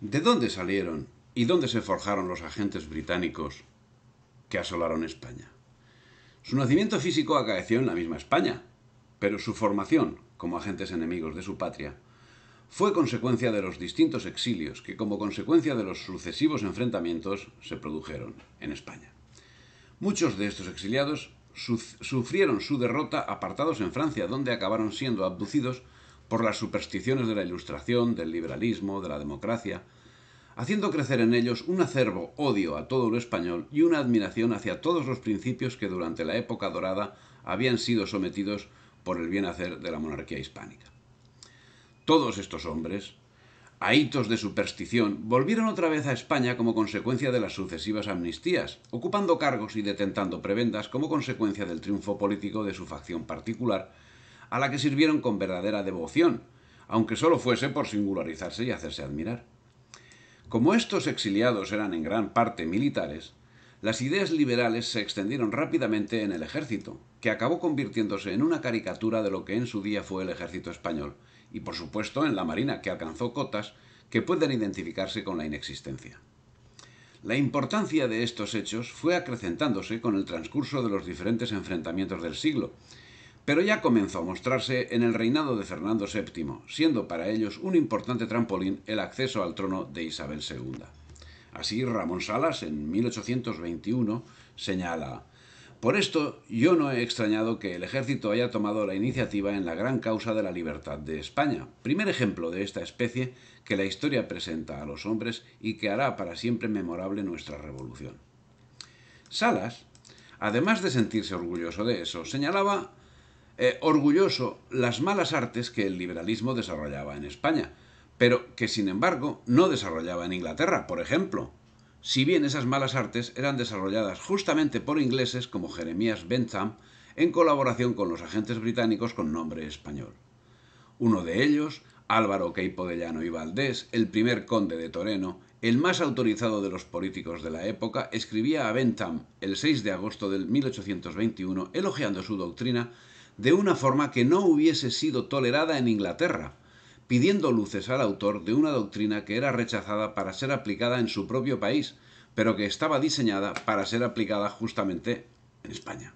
¿De dónde salieron y dónde se forjaron los agentes británicos que asolaron España? Su nacimiento físico acaeció en la misma España, pero su formación como agentes enemigos de su patria fue consecuencia de los distintos exilios que como consecuencia de los sucesivos enfrentamientos se produjeron en España. Muchos de estos exiliados sufrieron su derrota apartados en Francia, donde acabaron siendo abducidos por las supersticiones de la Ilustración, del liberalismo, de la democracia, haciendo crecer en ellos un acervo odio a todo lo español y una admiración hacia todos los principios que durante la época dorada habían sido sometidos por el bienhacer de la monarquía hispánica. Todos estos hombres, ahitos de superstición, volvieron otra vez a España como consecuencia de las sucesivas amnistías, ocupando cargos y detentando prebendas como consecuencia del triunfo político de su facción particular, a la que sirvieron con verdadera devoción, aunque solo fuese por singularizarse y hacerse admirar. Como estos exiliados eran en gran parte militares, las ideas liberales se extendieron rápidamente en el ejército, que acabó convirtiéndose en una caricatura de lo que en su día fue el ejército español, y por supuesto en la Marina, que alcanzó cotas que pueden identificarse con la inexistencia. La importancia de estos hechos fue acrecentándose con el transcurso de los diferentes enfrentamientos del siglo, pero ya comenzó a mostrarse en el reinado de Fernando VII, siendo para ellos un importante trampolín el acceso al trono de Isabel II. Así Ramón Salas, en 1821, señala Por esto yo no he extrañado que el ejército haya tomado la iniciativa en la gran causa de la libertad de España, primer ejemplo de esta especie que la historia presenta a los hombres y que hará para siempre memorable nuestra revolución. Salas, además de sentirse orgulloso de eso, señalaba eh, orgulloso las malas artes que el liberalismo desarrollaba en España, pero que sin embargo no desarrollaba en Inglaterra, por ejemplo, si bien esas malas artes eran desarrolladas justamente por ingleses como Jeremías Bentham en colaboración con los agentes británicos con nombre español. Uno de ellos, Álvaro Queipo de Llano y Valdés, el primer conde de Toreno, el más autorizado de los políticos de la época, escribía a Bentham el 6 de agosto de 1821 elogiando su doctrina de una forma que no hubiese sido tolerada en Inglaterra, pidiendo luces al autor de una doctrina que era rechazada para ser aplicada en su propio país, pero que estaba diseñada para ser aplicada justamente en España.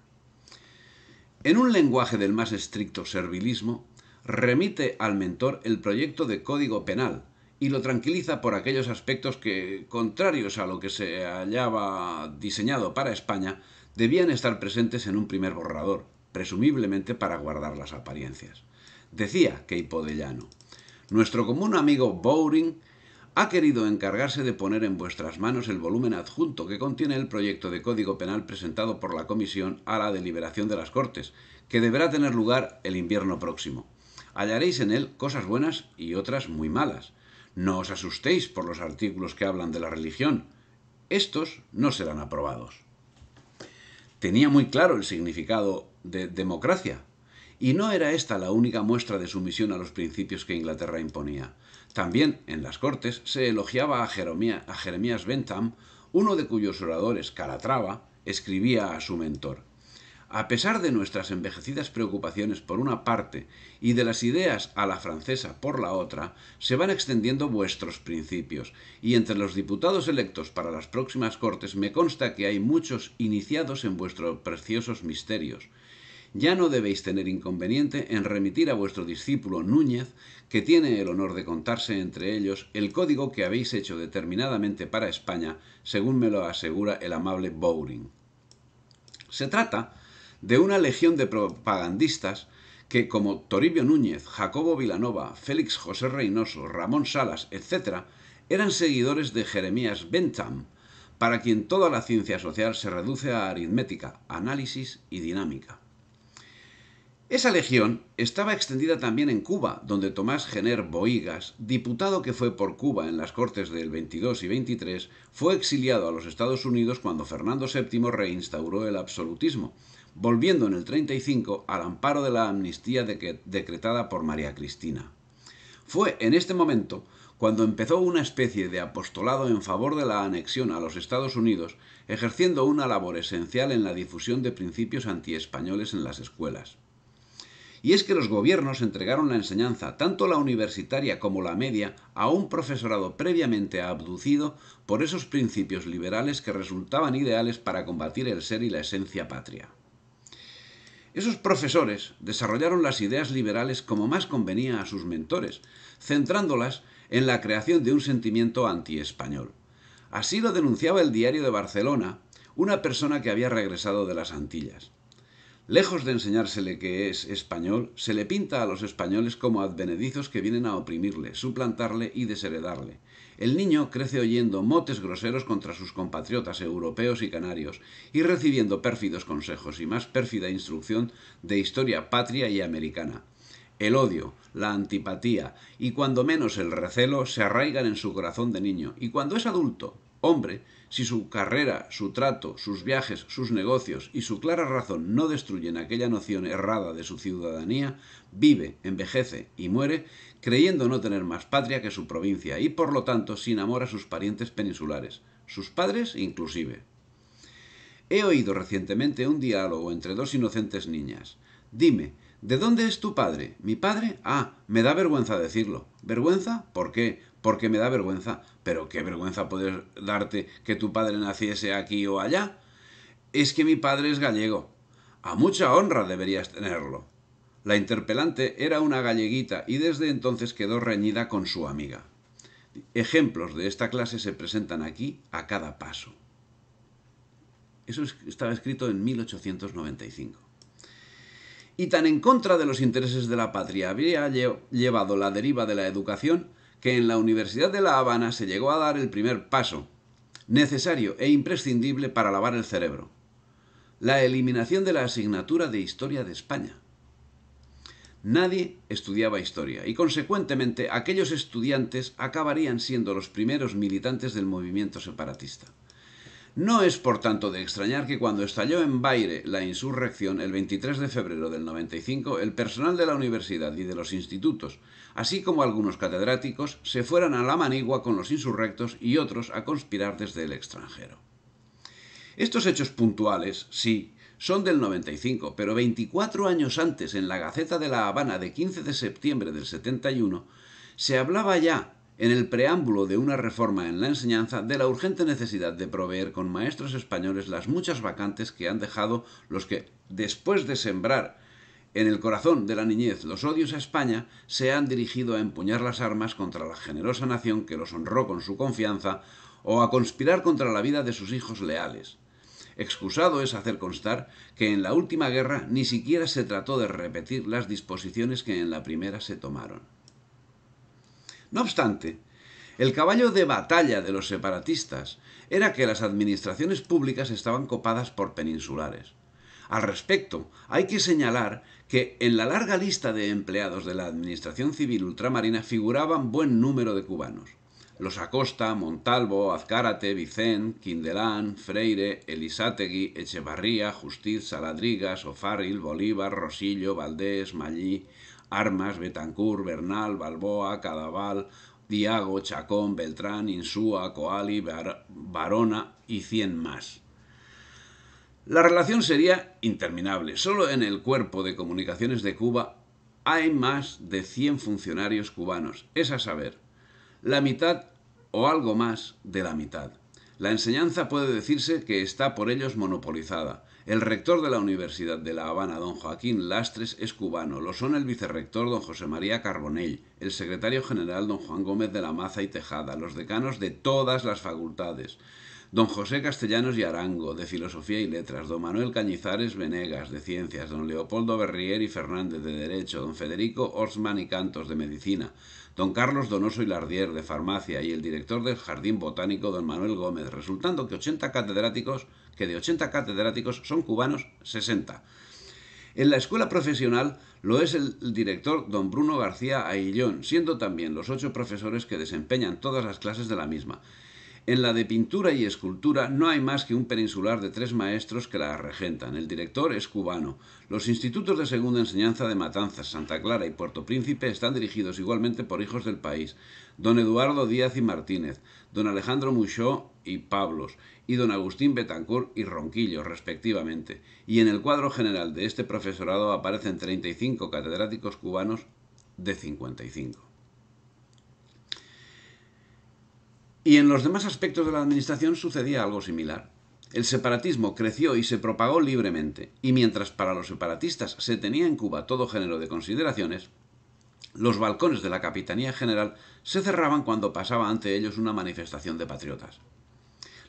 En un lenguaje del más estricto servilismo, remite al mentor el proyecto de código penal y lo tranquiliza por aquellos aspectos que, contrarios a lo que se hallaba diseñado para España, debían estar presentes en un primer borrador, presumiblemente para guardar las apariencias. Decía de Llano... nuestro común amigo Bowring ha querido encargarse de poner en vuestras manos el volumen adjunto que contiene el proyecto de Código Penal presentado por la Comisión a la deliberación de las Cortes, que deberá tener lugar el invierno próximo. Hallaréis en él cosas buenas y otras muy malas. No os asustéis por los artículos que hablan de la religión. Estos no serán aprobados. Tenía muy claro el significado de democracia. Y no era esta la única muestra de sumisión a los principios que Inglaterra imponía. También, en las Cortes, se elogiaba a, a Jeremías Bentham, uno de cuyos oradores, Calatrava, escribía a su mentor. A pesar de nuestras envejecidas preocupaciones por una parte y de las ideas a la francesa por la otra, se van extendiendo vuestros principios, y entre los diputados electos para las próximas Cortes me consta que hay muchos iniciados en vuestros preciosos misterios, ya no debéis tener inconveniente en remitir a vuestro discípulo Núñez, que tiene el honor de contarse entre ellos, el código que habéis hecho determinadamente para España, según me lo asegura el amable Bowring. Se trata de una legión de propagandistas que, como Toribio Núñez, Jacobo Vilanova, Félix José Reynoso, Ramón Salas, etc., eran seguidores de Jeremías Bentham, para quien toda la ciencia social se reduce a aritmética, análisis y dinámica. Esa legión estaba extendida también en Cuba, donde Tomás Gener Boigas, diputado que fue por Cuba en las Cortes del 22 y 23, fue exiliado a los Estados Unidos cuando Fernando VII reinstauró el absolutismo, volviendo en el 35 al amparo de la amnistía decretada por María Cristina. Fue en este momento cuando empezó una especie de apostolado en favor de la anexión a los Estados Unidos, ejerciendo una labor esencial en la difusión de principios antiespañoles en las escuelas y es que los gobiernos entregaron la enseñanza, tanto la universitaria como la media, a un profesorado previamente abducido por esos principios liberales que resultaban ideales para combatir el ser y la esencia patria. Esos profesores desarrollaron las ideas liberales como más convenía a sus mentores, centrándolas en la creación de un sentimiento anti-español. Así lo denunciaba el diario de Barcelona, una persona que había regresado de las Antillas. Lejos de enseñársele que es español, se le pinta a los españoles como advenedizos que vienen a oprimirle, suplantarle y desheredarle. El niño crece oyendo motes groseros contra sus compatriotas europeos y canarios y recibiendo pérfidos consejos y más pérfida instrucción de historia patria y americana. El odio, la antipatía y cuando menos el recelo se arraigan en su corazón de niño y cuando es adulto, hombre, si su carrera, su trato, sus viajes, sus negocios y su clara razón no destruyen aquella noción errada de su ciudadanía, vive, envejece y muere creyendo no tener más patria que su provincia y por lo tanto sin amor a sus parientes peninsulares, sus padres inclusive. He oído recientemente un diálogo entre dos inocentes niñas. Dime, ¿de dónde es tu padre? ¿Mi padre? Ah, me da vergüenza decirlo. ¿Vergüenza? ¿Por qué? porque me da vergüenza. Pero qué vergüenza poder darte que tu padre naciese aquí o allá. Es que mi padre es gallego. A mucha honra deberías tenerlo. La interpelante era una galleguita y desde entonces quedó reñida con su amiga. Ejemplos de esta clase se presentan aquí a cada paso. Eso estaba escrito en 1895. Y tan en contra de los intereses de la patria había llevado la deriva de la educación que en la Universidad de La Habana se llegó a dar el primer paso, necesario e imprescindible para lavar el cerebro, la eliminación de la asignatura de Historia de España. Nadie estudiaba historia y, consecuentemente, aquellos estudiantes acabarían siendo los primeros militantes del movimiento separatista. No es, por tanto, de extrañar que cuando estalló en Baire la insurrección el 23 de febrero del 95, el personal de la universidad y de los institutos, así como algunos catedráticos, se fueran a la manigua con los insurrectos y otros a conspirar desde el extranjero. Estos hechos puntuales, sí, son del 95, pero 24 años antes, en la Gaceta de La Habana de 15 de septiembre del 71, se hablaba ya en el preámbulo de una reforma en la enseñanza de la urgente necesidad de proveer con maestros españoles las muchas vacantes que han dejado los que, después de sembrar en el corazón de la niñez los odios a España, se han dirigido a empuñar las armas contra la generosa nación que los honró con su confianza o a conspirar contra la vida de sus hijos leales. Excusado es hacer constar que en la última guerra ni siquiera se trató de repetir las disposiciones que en la primera se tomaron. No obstante, el caballo de batalla de los separatistas era que las administraciones públicas estaban copadas por peninsulares. Al respecto, hay que señalar que en la larga lista de empleados de la Administración Civil Ultramarina figuraban buen número de cubanos. Los Acosta, Montalvo, Azcárate, Vicent, Quindelán, Freire, Elisátegui, Echevarría, Justiz, Saladrigas, Ofarril, Bolívar, Rosillo, Valdés, Mallí, Armas, Betancourt, Bernal, Balboa, Cadaval, Diago, Chacón, Beltrán, Insúa, Coali, Barona y 100 más. La relación sería interminable. Solo en el cuerpo de comunicaciones de Cuba hay más de 100 funcionarios cubanos, es a saber, la mitad o algo más de la mitad. La enseñanza puede decirse que está por ellos monopolizada. El rector de la Universidad de La Habana, don Joaquín Lastres, es cubano. Lo son el vicerrector don José María Carbonell, el secretario general don Juan Gómez de la Maza y Tejada, los decanos de todas las facultades. Don José Castellanos y Arango, de Filosofía y Letras, don Manuel Cañizares Venegas, de Ciencias, don Leopoldo Berrier y Fernández, de Derecho, don Federico Orsman y Cantos, de Medicina, don Carlos Donoso y Lardier de farmacia y el director del Jardín Botánico, don Manuel Gómez, resultando que catedráticos, que de 80 catedráticos son cubanos 60. En la escuela profesional lo es el director don Bruno García Aillón, siendo también los ocho profesores que desempeñan todas las clases de la misma. En la de pintura y escultura no hay más que un peninsular de tres maestros que la regentan. El director es cubano. Los institutos de segunda enseñanza de Matanzas, Santa Clara y Puerto Príncipe están dirigidos igualmente por hijos del país, don Eduardo Díaz y Martínez, don Alejandro Muchó y Pablos, y don Agustín Betancourt y Ronquillo, respectivamente. Y en el cuadro general de este profesorado aparecen 35 catedráticos cubanos de 55. Y en los demás aspectos de la administración sucedía algo similar. El separatismo creció y se propagó libremente, y mientras para los separatistas se tenía en Cuba todo género de consideraciones, los balcones de la Capitanía General se cerraban cuando pasaba ante ellos una manifestación de patriotas.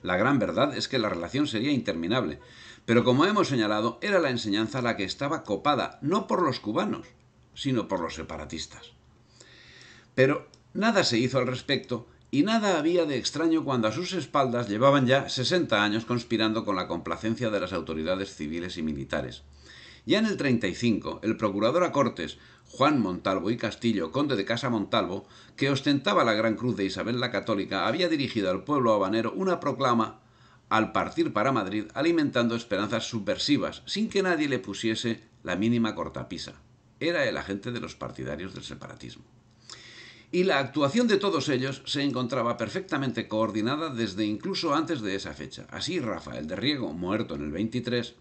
La gran verdad es que la relación sería interminable, pero como hemos señalado, era la enseñanza la que estaba copada no por los cubanos, sino por los separatistas. Pero nada se hizo al respecto y nada había de extraño cuando a sus espaldas llevaban ya 60 años conspirando con la complacencia de las autoridades civiles y militares. Ya en el 35, el procurador a Cortes, Juan Montalvo y Castillo, conde de Casa Montalvo, que ostentaba la Gran Cruz de Isabel la Católica, había dirigido al pueblo habanero una proclama al partir para Madrid alimentando esperanzas subversivas, sin que nadie le pusiese la mínima cortapisa. Era el agente de los partidarios del separatismo y la actuación de todos ellos se encontraba perfectamente coordinada desde incluso antes de esa fecha. Así Rafael de Riego, muerto en el 23,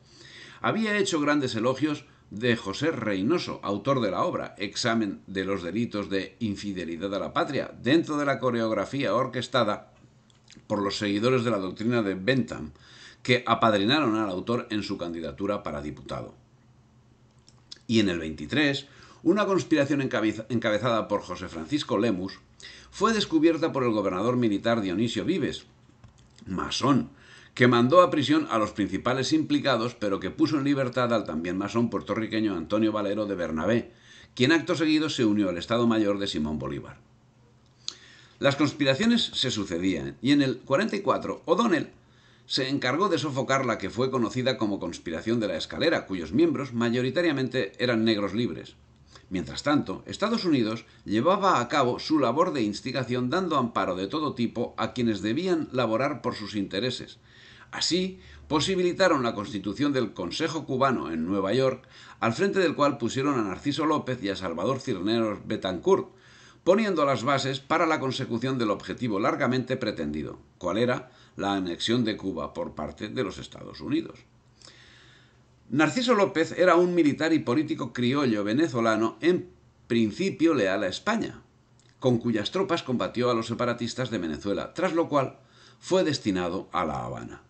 había hecho grandes elogios de José Reynoso, autor de la obra Examen de los delitos de infidelidad a la patria, dentro de la coreografía orquestada por los seguidores de la doctrina de Bentham, que apadrinaron al autor en su candidatura para diputado. Y en el 23, una conspiración encabezada por José Francisco Lemus, fue descubierta por el gobernador militar Dionisio Vives, masón, que mandó a prisión a los principales implicados, pero que puso en libertad al también masón puertorriqueño Antonio Valero de Bernabé, quien acto seguido se unió al Estado Mayor de Simón Bolívar. Las conspiraciones se sucedían y en el 44 O'Donnell se encargó de sofocar la que fue conocida como Conspiración de la Escalera, cuyos miembros mayoritariamente eran negros libres. Mientras tanto, Estados Unidos llevaba a cabo su labor de instigación dando amparo de todo tipo a quienes debían laborar por sus intereses. Así, posibilitaron la constitución del Consejo Cubano en Nueva York, al frente del cual pusieron a Narciso López y a Salvador Cirneros Betancourt, poniendo las bases para la consecución del objetivo largamente pretendido, cual era la anexión de Cuba por parte de los Estados Unidos. Narciso López era un militar y político criollo venezolano en principio leal a España, con cuyas tropas combatió a los separatistas de Venezuela, tras lo cual fue destinado a La Habana.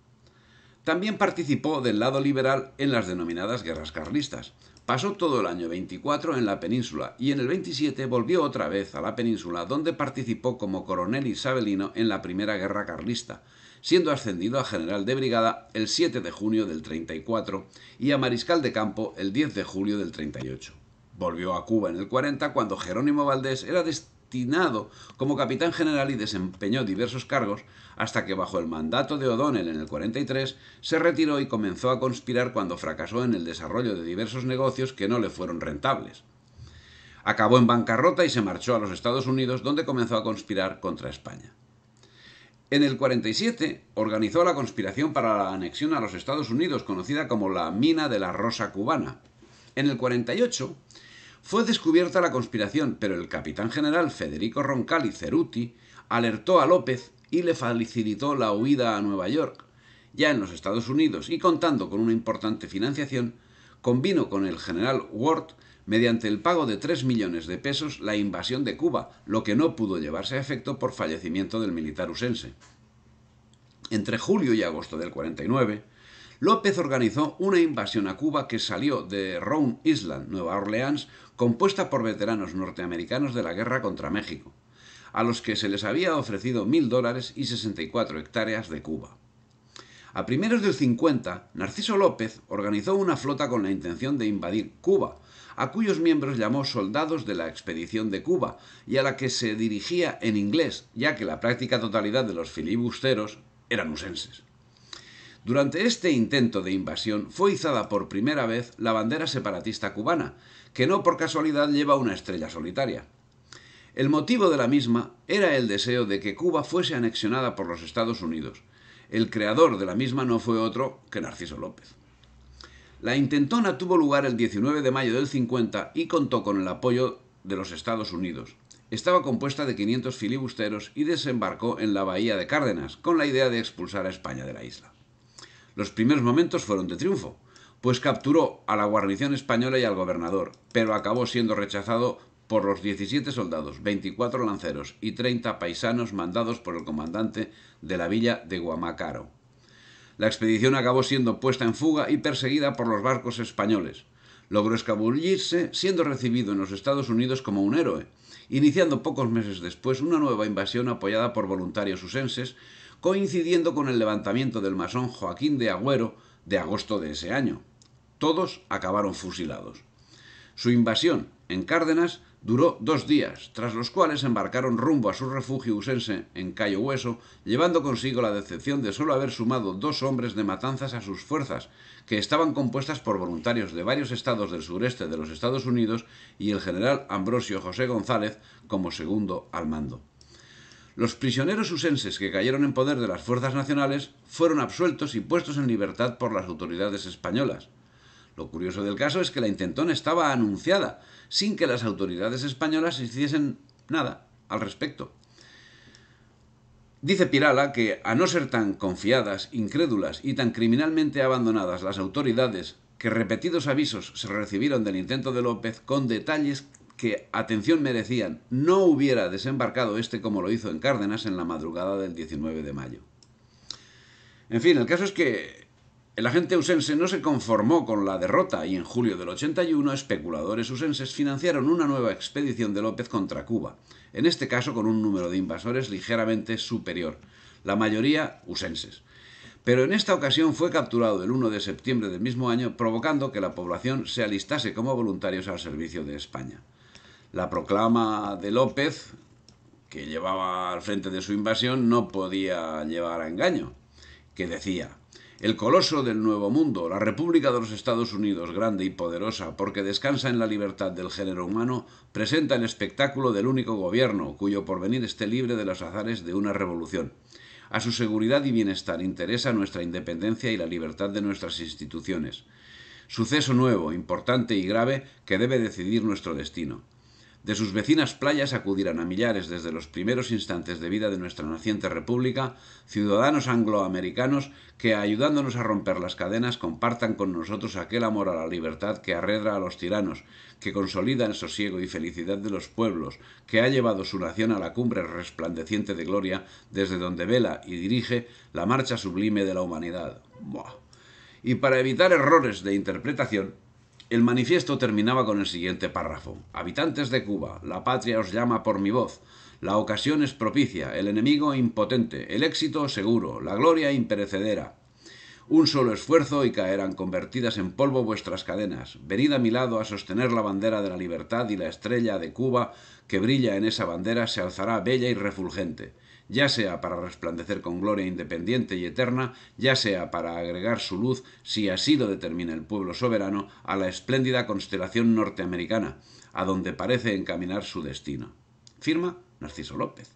También participó del lado liberal en las denominadas guerras carlistas. Pasó todo el año 24 en la península y en el 27 volvió otra vez a la península donde participó como coronel isabelino en la Primera Guerra Carlista siendo ascendido a general de brigada el 7 de junio del 34 y a mariscal de campo el 10 de julio del 38. Volvió a Cuba en el 40 cuando Jerónimo Valdés era destinado como capitán general y desempeñó diversos cargos hasta que bajo el mandato de O'Donnell en el 43 se retiró y comenzó a conspirar cuando fracasó en el desarrollo de diversos negocios que no le fueron rentables. Acabó en bancarrota y se marchó a los Estados Unidos donde comenzó a conspirar contra España. En el 47 organizó la conspiración para la anexión a los Estados Unidos, conocida como la mina de la Rosa Cubana. En el 48 fue descubierta la conspiración, pero el capitán general Federico Roncalli Ceruti alertó a López y le facilitó la huida a Nueva York. Ya en los Estados Unidos y contando con una importante financiación, convino con el general Ward mediante el pago de 3 millones de pesos la invasión de Cuba, lo que no pudo llevarse a efecto por fallecimiento del militar usense. Entre julio y agosto del 49, López organizó una invasión a Cuba que salió de Round Island, Nueva Orleans, compuesta por veteranos norteamericanos de la guerra contra México, a los que se les había ofrecido mil dólares y 64 hectáreas de Cuba. A primeros del 50, Narciso López organizó una flota con la intención de invadir Cuba, a cuyos miembros llamó soldados de la expedición de Cuba, y a la que se dirigía en inglés, ya que la práctica totalidad de los filibusteros eran usenses. Durante este intento de invasión fue izada por primera vez la bandera separatista cubana, que no por casualidad lleva una estrella solitaria. El motivo de la misma era el deseo de que Cuba fuese anexionada por los Estados Unidos, el creador de la misma no fue otro que Narciso López. La intentona tuvo lugar el 19 de mayo del 50 y contó con el apoyo de los Estados Unidos. Estaba compuesta de 500 filibusteros y desembarcó en la bahía de Cárdenas con la idea de expulsar a España de la isla. Los primeros momentos fueron de triunfo, pues capturó a la guarnición española y al gobernador, pero acabó siendo rechazado por los 17 soldados, 24 lanceros y 30 paisanos mandados por el comandante de la villa de Guamacaro. La expedición acabó siendo puesta en fuga y perseguida por los barcos españoles. Logró escabullirse siendo recibido en los Estados Unidos como un héroe, iniciando pocos meses después una nueva invasión apoyada por voluntarios usenses, coincidiendo con el levantamiento del masón Joaquín de Agüero de agosto de ese año. Todos acabaron fusilados. Su invasión en Cárdenas duró dos días, tras los cuales embarcaron rumbo a su refugio usense en Cayo Hueso, llevando consigo la decepción de solo haber sumado dos hombres de matanzas a sus fuerzas, que estaban compuestas por voluntarios de varios estados del sureste de los Estados Unidos y el general Ambrosio José González como segundo al mando. Los prisioneros usenses que cayeron en poder de las fuerzas nacionales fueron absueltos y puestos en libertad por las autoridades españolas. Lo curioso del caso es que la intentona estaba anunciada, sin que las autoridades españolas hiciesen nada al respecto. Dice Pirala que, a no ser tan confiadas, incrédulas y tan criminalmente abandonadas las autoridades, que repetidos avisos se recibieron del intento de López con detalles que atención merecían, no hubiera desembarcado este como lo hizo en Cárdenas en la madrugada del 19 de mayo. En fin, el caso es que el agente usense no se conformó con la derrota y en julio del 81 especuladores usenses financiaron una nueva expedición de López contra Cuba, en este caso con un número de invasores ligeramente superior, la mayoría usenses. Pero en esta ocasión fue capturado el 1 de septiembre del mismo año, provocando que la población se alistase como voluntarios al servicio de España. La proclama de López, que llevaba al frente de su invasión, no podía llevar a engaño, que decía el coloso del Nuevo Mundo, la República de los Estados Unidos, grande y poderosa, porque descansa en la libertad del género humano, presenta el espectáculo del único gobierno, cuyo porvenir esté libre de los azares de una revolución. A su seguridad y bienestar interesa nuestra independencia y la libertad de nuestras instituciones. Suceso nuevo, importante y grave que debe decidir nuestro destino. De sus vecinas playas acudirán a millares desde los primeros instantes de vida de nuestra naciente república ciudadanos angloamericanos que, ayudándonos a romper las cadenas, compartan con nosotros aquel amor a la libertad que arredra a los tiranos, que consolida el sosiego y felicidad de los pueblos, que ha llevado su nación a la cumbre resplandeciente de gloria, desde donde vela y dirige la marcha sublime de la humanidad. Y para evitar errores de interpretación, el manifiesto terminaba con el siguiente párrafo. Habitantes de Cuba, la patria os llama por mi voz. La ocasión es propicia, el enemigo impotente, el éxito seguro, la gloria imperecedera. Un solo esfuerzo y caerán convertidas en polvo vuestras cadenas. Venid a mi lado a sostener la bandera de la libertad y la estrella de Cuba que brilla en esa bandera se alzará bella y refulgente ya sea para resplandecer con gloria independiente y eterna, ya sea para agregar su luz, si así lo determina el pueblo soberano, a la espléndida constelación norteamericana, a donde parece encaminar su destino. Firma Narciso López.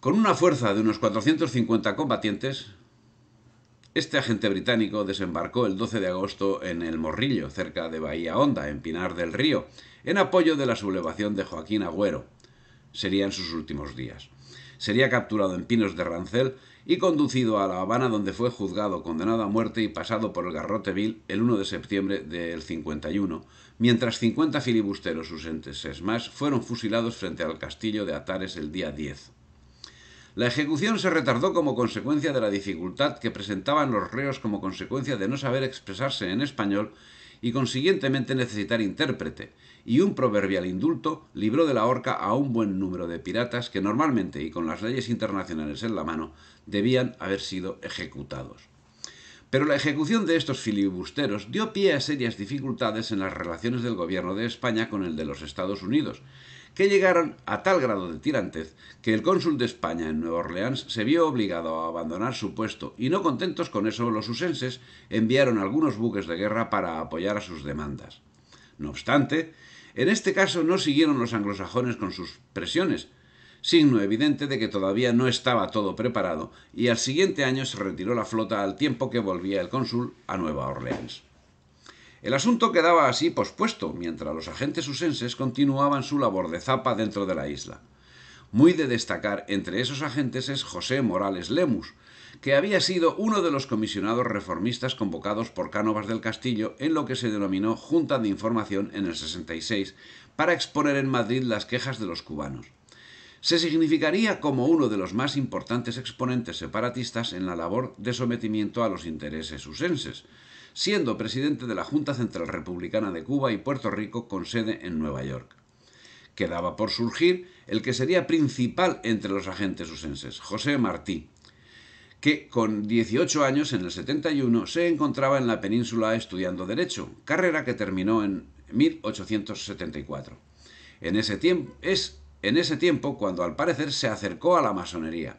Con una fuerza de unos 450 combatientes, este agente británico desembarcó el 12 de agosto en El Morrillo, cerca de Bahía Honda, en Pinar del Río, en apoyo de la sublevación de Joaquín Agüero, sería en sus últimos días. Sería capturado en Pinos de Rancel y conducido a La Habana donde fue juzgado, condenado a muerte y pasado por el garrote vil el 1 de septiembre del 51, mientras 50 filibusteros entes más fueron fusilados frente al castillo de Atares el día 10. La ejecución se retardó como consecuencia de la dificultad que presentaban los reos como consecuencia de no saber expresarse en español y consiguientemente necesitar intérprete, y un proverbial indulto libró de la horca a un buen número de piratas que normalmente y con las leyes internacionales en la mano debían haber sido ejecutados. Pero la ejecución de estos filibusteros dio pie a serias dificultades en las relaciones del gobierno de España con el de los Estados Unidos, que llegaron a tal grado de tirantez que el cónsul de España en Nueva Orleans se vio obligado a abandonar su puesto y no contentos con eso los usenses enviaron algunos buques de guerra para apoyar a sus demandas. No obstante, en este caso no siguieron los anglosajones con sus presiones, signo evidente de que todavía no estaba todo preparado, y al siguiente año se retiró la flota al tiempo que volvía el cónsul a Nueva Orleans. El asunto quedaba así pospuesto, mientras los agentes usenses continuaban su labor de zapa dentro de la isla. Muy de destacar entre esos agentes es José Morales Lemus, que había sido uno de los comisionados reformistas convocados por Cánovas del Castillo en lo que se denominó Junta de Información en el 66 para exponer en Madrid las quejas de los cubanos. Se significaría como uno de los más importantes exponentes separatistas en la labor de sometimiento a los intereses usenses, siendo presidente de la Junta Central Republicana de Cuba y Puerto Rico con sede en Nueva York. Quedaba por surgir el que sería principal entre los agentes usenses, José Martí, que con 18 años, en el 71, se encontraba en la península estudiando Derecho, carrera que terminó en 1874. En ese tiempo, es en ese tiempo cuando al parecer se acercó a la masonería.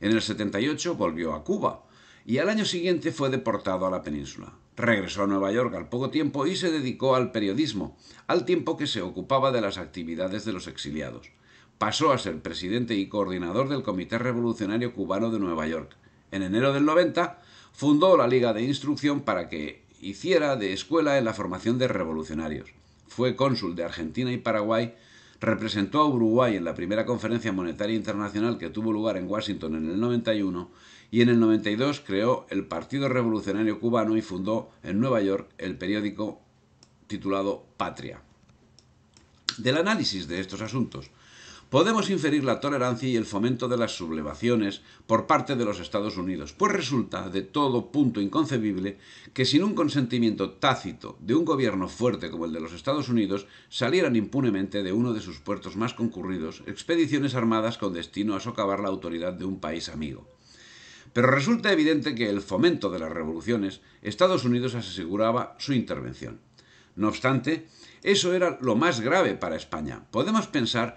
En el 78 volvió a Cuba y al año siguiente fue deportado a la península. Regresó a Nueva York al poco tiempo y se dedicó al periodismo, al tiempo que se ocupaba de las actividades de los exiliados. Pasó a ser presidente y coordinador del Comité Revolucionario Cubano de Nueva York, en enero del 90 fundó la Liga de Instrucción para que hiciera de escuela en la formación de revolucionarios. Fue cónsul de Argentina y Paraguay, representó a Uruguay en la primera conferencia monetaria internacional que tuvo lugar en Washington en el 91 y en el 92 creó el Partido Revolucionario Cubano y fundó en Nueva York el periódico titulado Patria. Del análisis de estos asuntos podemos inferir la tolerancia y el fomento de las sublevaciones por parte de los Estados Unidos, pues resulta de todo punto inconcebible que sin un consentimiento tácito de un gobierno fuerte como el de los Estados Unidos salieran impunemente de uno de sus puertos más concurridos expediciones armadas con destino a socavar la autoridad de un país amigo. Pero resulta evidente que el fomento de las revoluciones, Estados Unidos aseguraba su intervención. No obstante, eso era lo más grave para España. Podemos pensar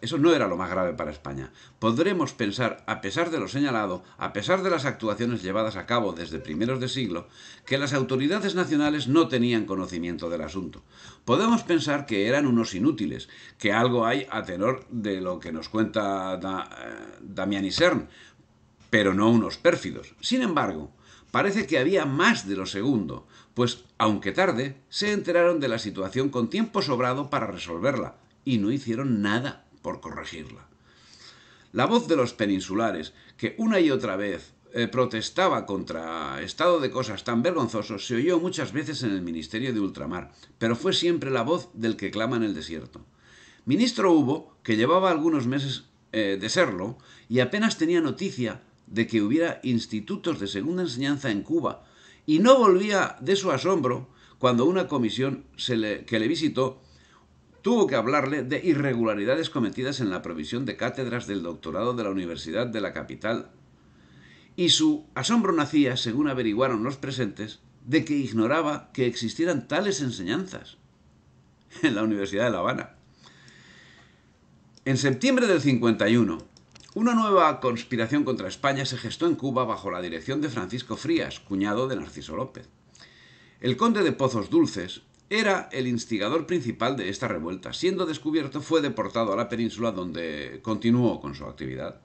eso no era lo más grave para España. Podremos pensar, a pesar de lo señalado, a pesar de las actuaciones llevadas a cabo desde primeros de siglo, que las autoridades nacionales no tenían conocimiento del asunto. Podemos pensar que eran unos inútiles, que algo hay a tenor de lo que nos cuenta y Cern, eh, pero no unos pérfidos. Sin embargo, parece que había más de lo segundo, pues aunque tarde, se enteraron de la situación con tiempo sobrado para resolverla, y no hicieron nada por corregirla. La voz de los peninsulares, que una y otra vez eh, protestaba contra estado de cosas tan vergonzosos, se oyó muchas veces en el Ministerio de Ultramar, pero fue siempre la voz del que clama en el desierto. Ministro hubo, que llevaba algunos meses eh, de serlo, y apenas tenía noticia de que hubiera institutos de segunda enseñanza en Cuba, y no volvía de su asombro cuando una comisión que le visitó tuvo que hablarle de irregularidades cometidas en la provisión de cátedras del doctorado de la Universidad de la capital. Y su asombro nacía, según averiguaron los presentes, de que ignoraba que existieran tales enseñanzas en la Universidad de La Habana. En septiembre del 51, una nueva conspiración contra España se gestó en Cuba bajo la dirección de Francisco Frías, cuñado de Narciso López. El conde de Pozos Dulces, era el instigador principal de esta revuelta. Siendo descubierto, fue deportado a la península donde continuó con su actividad.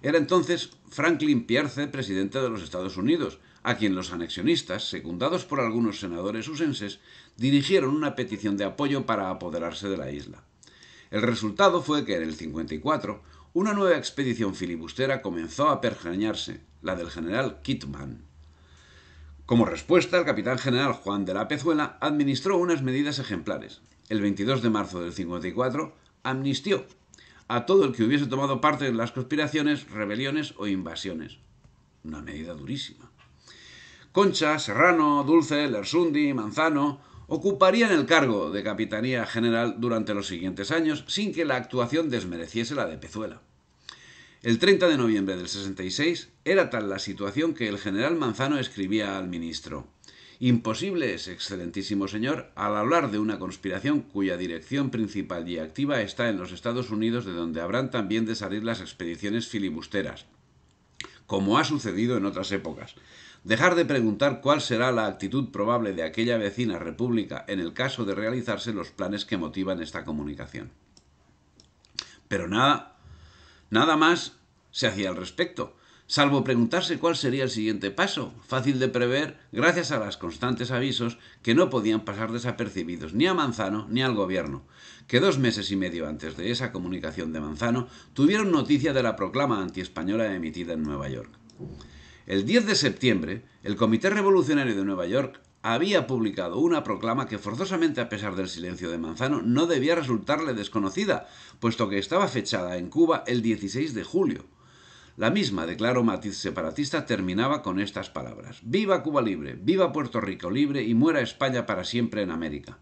Era entonces Franklin Pierce presidente de los Estados Unidos, a quien los anexionistas, secundados por algunos senadores usenses, dirigieron una petición de apoyo para apoderarse de la isla. El resultado fue que en el 54 una nueva expedición filibustera comenzó a pergeñarse, la del general Kitman. Como respuesta, el capitán general Juan de la Pezuela administró unas medidas ejemplares. El 22 de marzo del 54 amnistió a todo el que hubiese tomado parte en las conspiraciones, rebeliones o invasiones. Una medida durísima. Concha, Serrano, Dulce, Lersundi, Manzano ocuparían el cargo de Capitanía General durante los siguientes años sin que la actuación desmereciese la de Pezuela. El 30 de noviembre del 66 era tal la situación que el general Manzano escribía al ministro. Imposible es, excelentísimo señor, al hablar de una conspiración cuya dirección principal y activa está en los Estados Unidos, de donde habrán también de salir las expediciones filibusteras, como ha sucedido en otras épocas. Dejar de preguntar cuál será la actitud probable de aquella vecina república en el caso de realizarse los planes que motivan esta comunicación. Pero nada Nada más se hacía al respecto, salvo preguntarse cuál sería el siguiente paso, fácil de prever gracias a los constantes avisos que no podían pasar desapercibidos ni a Manzano ni al gobierno, que dos meses y medio antes de esa comunicación de Manzano tuvieron noticia de la proclama antiespañola emitida en Nueva York. El 10 de septiembre, el Comité Revolucionario de Nueva York había publicado una proclama que forzosamente a pesar del silencio de Manzano no debía resultarle desconocida, puesto que estaba fechada en Cuba el 16 de julio. La misma, de claro matiz separatista, terminaba con estas palabras. Viva Cuba libre, viva Puerto Rico libre y muera España para siempre en América.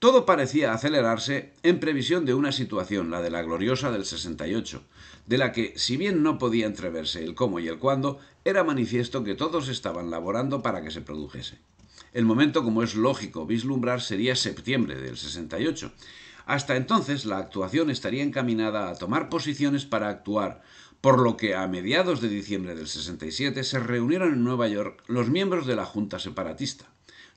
Todo parecía acelerarse en previsión de una situación, la de la gloriosa del 68, de la que, si bien no podía entreverse el cómo y el cuándo, era manifiesto que todos estaban laborando para que se produjese. El momento, como es lógico vislumbrar, sería septiembre del 68. Hasta entonces la actuación estaría encaminada a tomar posiciones para actuar, por lo que a mediados de diciembre del 67 se reunieron en Nueva York los miembros de la Junta Separatista.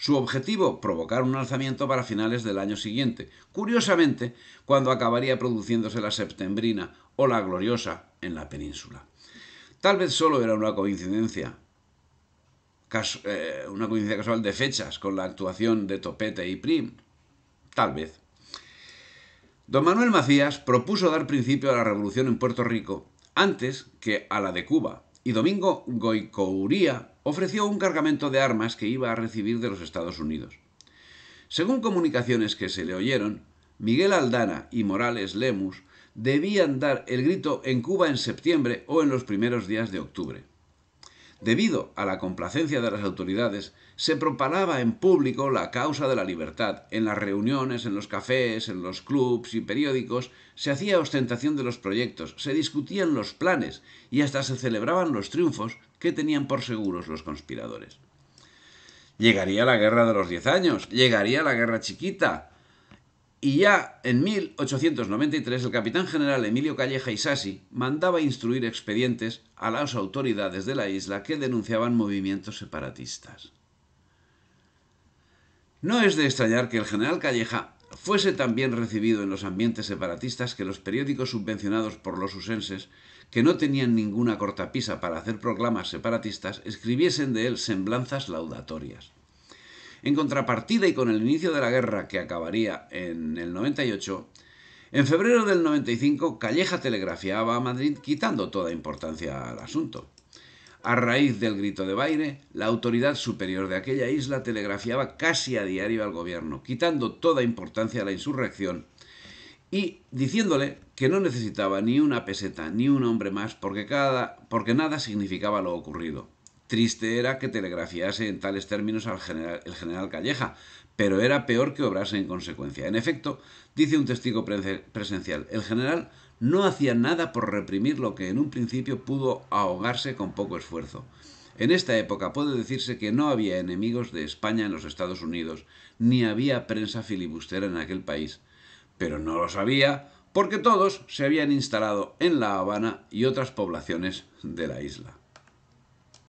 Su objetivo, provocar un alzamiento para finales del año siguiente, curiosamente cuando acabaría produciéndose la septembrina o la gloriosa en la península. Tal vez solo era una coincidencia, eh, una coincidencia casual de fechas con la actuación de Topete y Prim. Tal vez. Don Manuel Macías propuso dar principio a la revolución en Puerto Rico antes que a la de Cuba, y Domingo Goicouría ofreció un cargamento de armas que iba a recibir de los Estados Unidos. Según comunicaciones que se le oyeron, Miguel Aldana y Morales Lemus debían dar el grito en Cuba en septiembre o en los primeros días de octubre. Debido a la complacencia de las autoridades, se propagaba en público la causa de la libertad. En las reuniones, en los cafés, en los clubs y periódicos, se hacía ostentación de los proyectos, se discutían los planes y hasta se celebraban los triunfos que tenían por seguros los conspiradores. Llegaría la guerra de los diez años, llegaría la guerra chiquita, y ya en 1893 el capitán general Emilio Calleja Isasi mandaba instruir expedientes a las autoridades de la isla que denunciaban movimientos separatistas. No es de extrañar que el general Calleja fuese tan bien recibido en los ambientes separatistas que los periódicos subvencionados por los usenses, que no tenían ninguna cortapisa para hacer proclamas separatistas, escribiesen de él semblanzas laudatorias. En contrapartida y con el inicio de la guerra, que acabaría en el 98, en febrero del 95 Calleja telegrafiaba a Madrid quitando toda importancia al asunto. A raíz del grito de baile, la autoridad superior de aquella isla telegrafiaba casi a diario al gobierno, quitando toda importancia a la insurrección y diciéndole que no necesitaba ni una peseta ni un hombre más porque, porque nada significaba lo ocurrido. Triste era que telegrafiase en tales términos al general, el general Calleja, pero era peor que obrase en consecuencia. En efecto, dice un testigo presencial, el general no hacía nada por reprimir lo que en un principio pudo ahogarse con poco esfuerzo. En esta época puede decirse que no había enemigos de España en los Estados Unidos, ni había prensa filibustera en aquel país. Pero no lo sabía porque todos se habían instalado en La Habana y otras poblaciones de la isla.